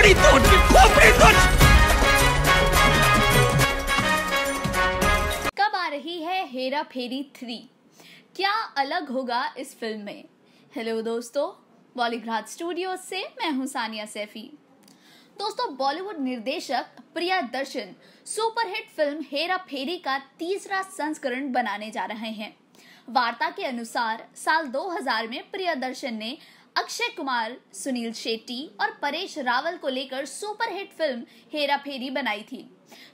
खोपड़ी तोड़ खोपड़ी तोड़ कब आ रही है हेरा फेरी थ्री क्या अलग होगा इस फिल्म में हेलो दोस्तों बॉलीग्राज स्टूडियो से मैं हूं सानिया सैफी दोस्तों बॉलीवुड निर्देशक Priyadarshan superhit film Hera Pheri का तीसरा संस्करण बनाने जा रहे हैं वार्ता के अनुसार साल 2000 में प्रिया दर्शन ने अक्षय कुमार सुनील शेट्टी और परेश रावल को लेकर सुपरहिट फिल्म हेरा फेरी बनाई थी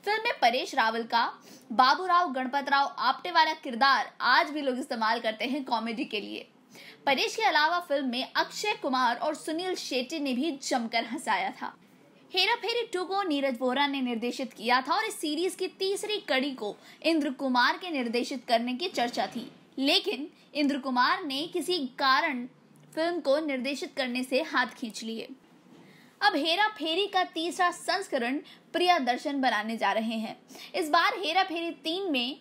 फिल्म में परेश रावल का बाबूराव गणपतराव आपटे वाला किरदार आज भी लोग इस्तेमाल करते हैं कॉमेडी के लिए परेश के अलावा फिल्म में अक्षय कुमार और सुनील शेट्टी ने भी जमकर हंसाया था हेरा फेरी टू को नीरज वोरा ने निर्देशित किया था और इस सीरीज की तीसरी कड़ी को इंद्र कुमार के निर्देशित करने की चर्चा थी लेकिन इंद्र कुमार ने किसी कारण फिल्म को निर्देशित करने से हाथ खींच लिए अब हेरा फेरी का तीसरा संस्करण प्रिया दर्शन बनाने जा रहे हैं इस बार हेरा फेरी तीन में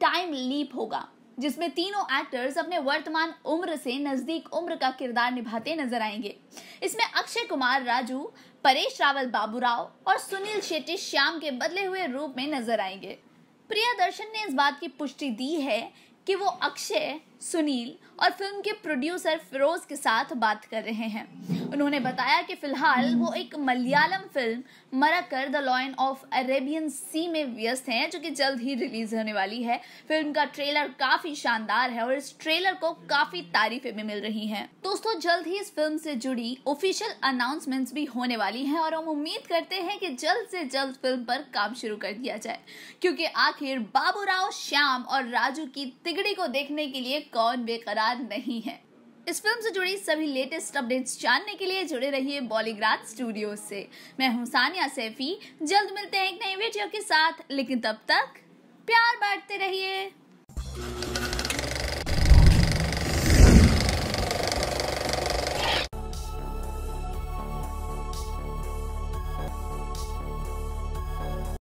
टाइम लीप होगा जिसमें तीनों एक्टर्स अपने वर्तमान उम्र से नजदीक उम्र का किरदार निभाते नजर आएंगे इसमें अक्षय कुमार राजू परेश रावल बाबूराव और सुनील शेट्टी श्याम के बदले हुए रूप में नजर आएंगे प्रिया दर्शन ने इस बात की पुष्टि दी है कि वो अक्षय सुनील और फिल्म के प्रोड्यूसर फिरोज के साथ बात कर रहे हैं उन्होंने बताया कि फिलहाल वो एक Malayalam film Marakkar the lion of Arabian sea में व्यस्त हैं जो कि जल्द ही रिलीज होने वाली है फिल्म का ट्रेलर काफी शानदार है और इस ट्रेलर को काफी तारीफें भी मिल रही हैं दोस्तों जल्द ही इस फिल्म से जुड़ी ऑफिशियल अनाउंसमेंट्स भी होने वाली हैं और हम उम्मीद करते हैं कि जल्द से जल्द फिल्म पर काम शुरू कर दिया जाए क्योंकि आखिर बाबूराव श्याम और राजू की तिगड़ी को देखने के लिए कौन बेकरार नहीं है इस फिल्म से जुड़ी सभी लेटेस्ट अपडेट्स जानने के लिए जुड़े रहिए बॉलीग्राज स्टूडियो से मैं हूं सानिया सैफी जल्द मिलते हैं एक नई वीडियो के साथ लेकिन तब तक प्यार बांटते रहिए